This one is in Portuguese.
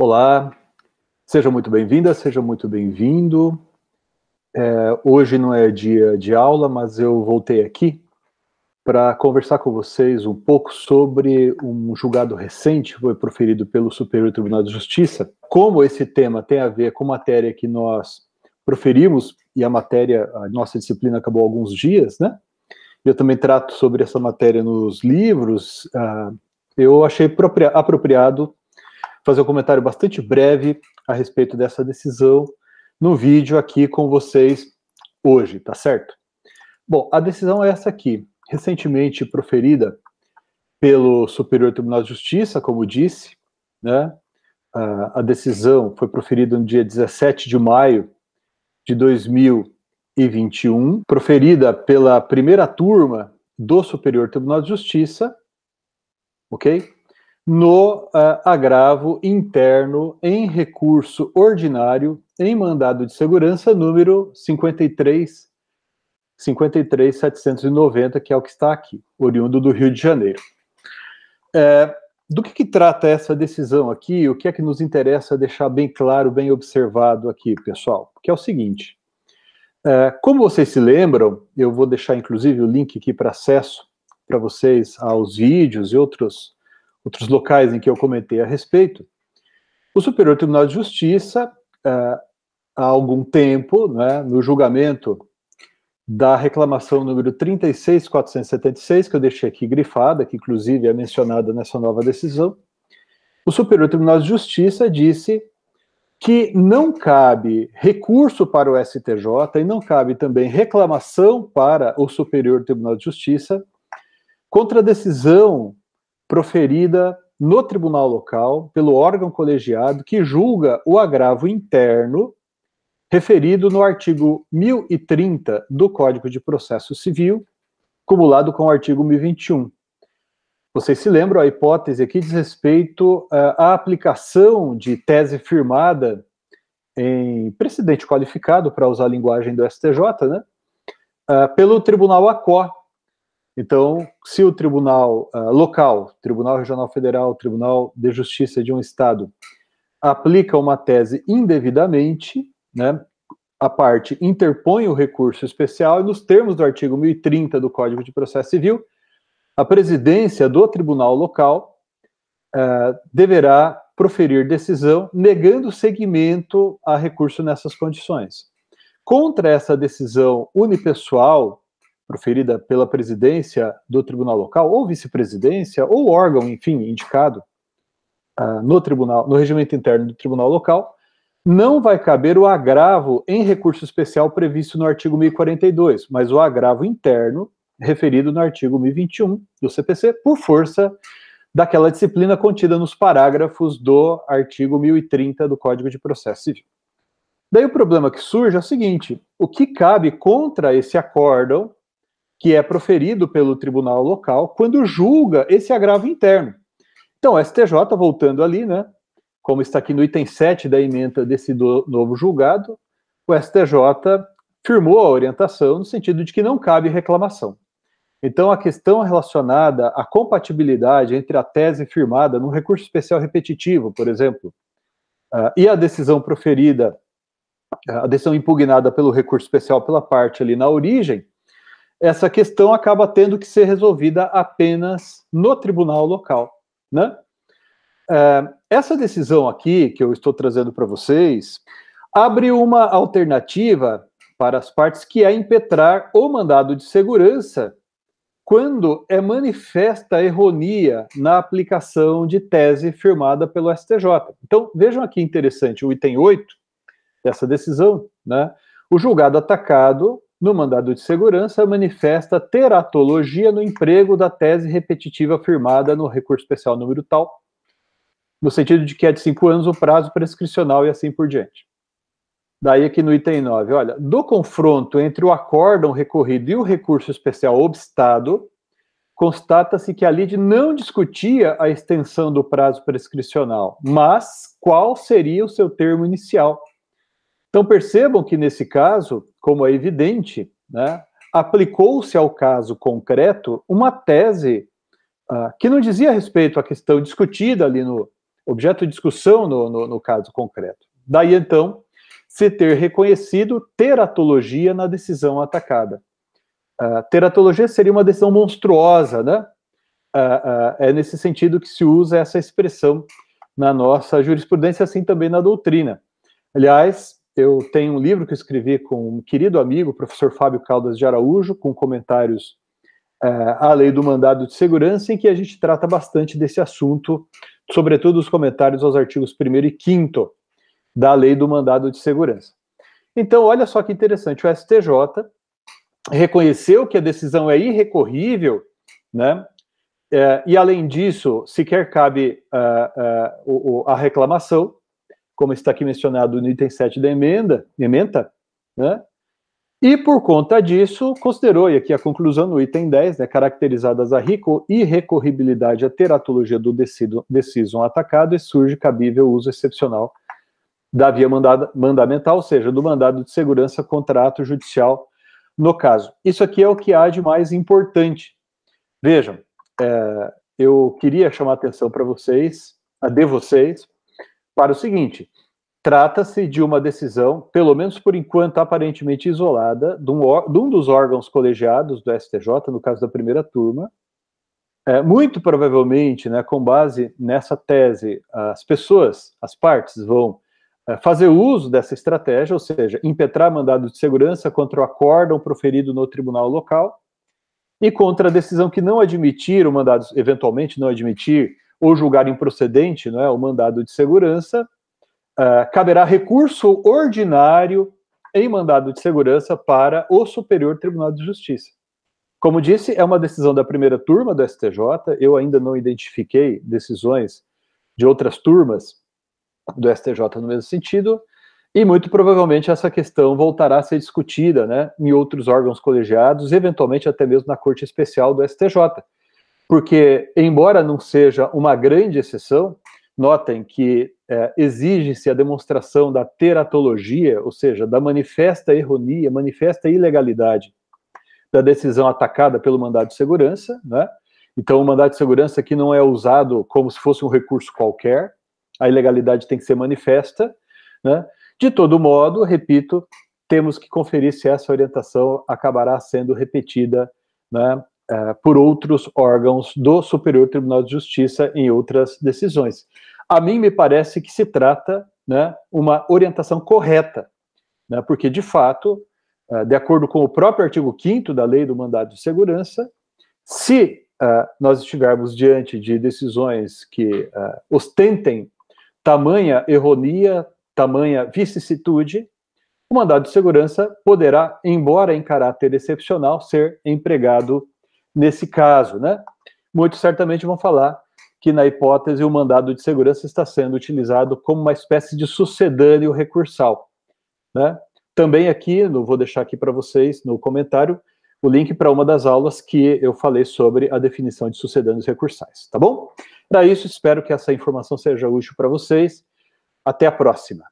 Olá, seja muito bem-vinda, seja muito bem-vindo. É, hoje não é dia de aula, mas eu voltei aqui para conversar com vocês um pouco sobre um julgado recente que foi proferido pelo Superior Tribunal de Justiça. Como esse tema tem a ver com matéria que nós proferimos e a matéria, a nossa disciplina acabou há alguns dias, né? Eu também trato sobre essa matéria nos livros. Uh, eu achei apropriado fazer um comentário bastante breve a respeito dessa decisão no vídeo aqui com vocês hoje, tá certo? Bom, a decisão é essa aqui, recentemente proferida pelo Superior Tribunal de Justiça, como disse, né? A decisão foi proferida no dia 17 de maio de 2021, proferida pela primeira turma do Superior Tribunal de Justiça, ok? no uh, agravo interno em recurso ordinário em mandado de segurança número 53 53790, que é o que está aqui, oriundo do Rio de Janeiro. É, do que, que, trata essa decisão aqui? O que é que nos interessa deixar bem claro, bem observado aqui, pessoal? Que é o seguinte: é, como vocês se lembram, eu vou deixar inclusive o link aqui para acesso para vocês aos vídeos e outros outros locais em que eu comentei a respeito, o Superior Tribunal de Justiça, eh, há algum tempo, né, no julgamento da reclamação número 36476, que eu deixei aqui grifada, que inclusive é mencionada nessa nova decisão, o Superior Tribunal de Justiça disse que não cabe recurso para o STJ e não cabe também reclamação para o Superior Tribunal de Justiça contra a decisão proferida no tribunal local pelo órgão colegiado que julga o agravo interno referido no artigo 1030 do Código de Processo Civil, cumulado com o artigo 1021. Vocês se lembram a hipótese aqui diz respeito eh, à aplicação de tese firmada em precedente qualificado, para usar a linguagem do STJ, né? Eh, pelo Tribunal ACO, então, se o tribunal uh, local, Tribunal Regional Federal, Tribunal de Justiça de um Estado, aplica uma tese indevidamente, né, a parte interpõe o recurso especial e, nos termos do artigo 1030 do Código de Processo Civil, a presidência do tribunal local uh, deverá proferir decisão negando seguimento a recurso nessas condições. Contra essa decisão unipessoal proferida pela presidência do tribunal local, ou vice-presidência, ou órgão, enfim, indicado uh, no tribunal, no regimento interno do tribunal local, não vai caber o agravo em recurso especial previsto no artigo 1042, mas o agravo interno referido no artigo 1021 do CPC, por força daquela disciplina contida nos parágrafos do artigo 1030 do Código de Processo Civil. Daí o problema que surge é o seguinte: o que cabe contra esse acórdão que é proferido pelo tribunal local quando julga esse agravo interno. Então, o STJ, voltando ali, né, como está aqui no item 7 da emenda desse novo julgado, o STJ firmou a orientação no sentido de que não cabe reclamação. Então, a questão relacionada à compatibilidade entre a tese firmada no recurso especial repetitivo, por exemplo, uh, e a decisão proferida, ah, a decisão impugnada pelo recurso especial pela parte ali na origem, essa questão acaba tendo que ser resolvida apenas no tribunal local, né? É, essa decisão aqui que eu estou trazendo para vocês abre uma alternativa para as partes que é impetrar o mandado de segurança quando é manifesta erronia na aplicação de tese firmada pelo STJ. Então, vejam aqui interessante o item 8 dessa decisão, né? O julgado atacado no mandado de segurança, manifesta teratologia no emprego da tese repetitiva afirmada no recurso especial número tal, no sentido de que é de cinco anos o prazo prescricional e assim por diante. Daí aqui no item 9, olha, do confronto entre o acórdão recorrido e o recurso especial obstado, constata-se que a LIDE não discutia a extensão do prazo prescricional, mas qual seria o seu termo inicial, então percebam que nesse caso, como é evidente, né, aplicou-se ao caso concreto uma tese uh, que não dizia respeito à questão discutida ali no objeto de discussão no, no, no caso concreto. Daí então se ter reconhecido teratologia na decisão atacada. Uh, teratologia seria uma decisão monstruosa, né? Uh, uh, é nesse sentido que se usa essa expressão na nossa jurisprudência, assim também na doutrina. Aliás, eu tenho um livro que escrevi com um querido amigo, o professor Fábio Caldas de Araújo, com comentários é, à lei do mandado de segurança, em que a gente trata bastante desse assunto, sobretudo os comentários aos artigos 1 e 5 da lei do mandado de segurança. Então, olha só que interessante, o STJ reconheceu que a decisão é irrecorrível, né? É, e além disso, sequer cabe uh, uh, a reclamação, como está aqui mencionado no item 7 da emenda, ementa, né? E por conta disso, considerou, e aqui a conclusão no item 10, né, caracterizadas a irrecorribilidade a teratologia do decido, decisum atacado e surge cabível uso excepcional da via mandada, mandamental, ou seja, do mandado de segurança contra ato judicial no caso. Isso aqui é o que há de mais importante. Vejam, é, eu queria chamar a atenção para vocês, a de vocês, para o seguinte: trata-se de uma decisão, pelo menos por enquanto aparentemente isolada, de um, de um dos órgãos colegiados do STJ, no caso da primeira turma, é, muito provavelmente, né, com base nessa tese, as pessoas, as partes vão é, fazer uso dessa estratégia, ou seja, impetrar mandado de segurança contra o acórdão proferido no tribunal local e contra a decisão que não admitir o mandado, eventualmente não admitir ou julgar improcedente não é, o mandado de segurança, uh, caberá recurso ordinário em mandado de segurança para o Superior Tribunal de Justiça. Como disse, é uma decisão da primeira turma do STJ. Eu ainda não identifiquei decisões de outras turmas do STJ no mesmo sentido. E muito provavelmente essa questão voltará a ser discutida né, em outros órgãos colegiados, eventualmente até mesmo na Corte Especial do STJ, porque, embora não seja uma grande exceção, notem que é, exige-se a demonstração da teratologia, ou seja, da manifesta erronia, manifesta ilegalidade da decisão atacada pelo mandado de segurança, né? Então, o mandado de segurança aqui não é usado como se fosse um recurso qualquer, a ilegalidade tem que ser manifesta, né? De todo modo, repito, temos que conferir se essa orientação acabará sendo repetida né, uh, por outros órgãos do Superior Tribunal de Justiça em outras decisões. A mim me parece que se trata né, uma orientação correta, né, porque, de fato, uh, de acordo com o próprio artigo 5 da Lei do Mandado de Segurança, se uh, nós estivermos diante de decisões que ostentem tamanha erronia, tamanha vicissitude, o mandado de segurança poderá, embora em caráter excepcional, ser empregado nesse caso, né? Muitos certamente vão falar que, na hipótese, o mandado de segurança está sendo utilizado como uma espécie de sucedâneo recursal, né? Também aqui, não vou deixar aqui para vocês no comentário, o link para uma das aulas que eu falei sobre a definição de sucedâneos recursais, tá bom? Para isso, espero que essa informação seja útil para vocês. Até a próxima!